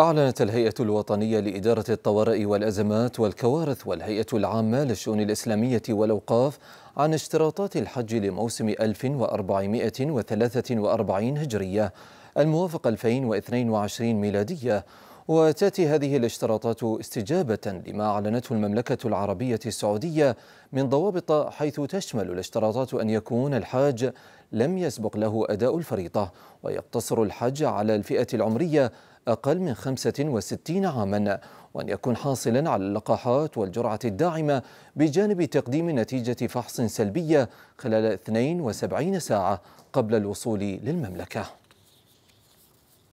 أعلنت الهيئة الوطنية لإدارة الطوارئ والأزمات والكوارث والهيئة العامة للشؤون الإسلامية والأوقاف عن اشتراطات الحج لموسم 1443 هجرية الموافق 2022 ميلادية وتأتي هذه الاشتراطات استجابة لما أعلنته المملكة العربية السعودية من ضوابط حيث تشمل الاشتراطات أن يكون الحاج لم يسبق له أداء الفريضة ويقتصر الحج على الفئة العمرية أقل من 65 عاما وأن يكون حاصلا على اللقاحات والجرعة الداعمة بجانب تقديم نتيجة فحص سلبية خلال 72 ساعة قبل الوصول للمملكة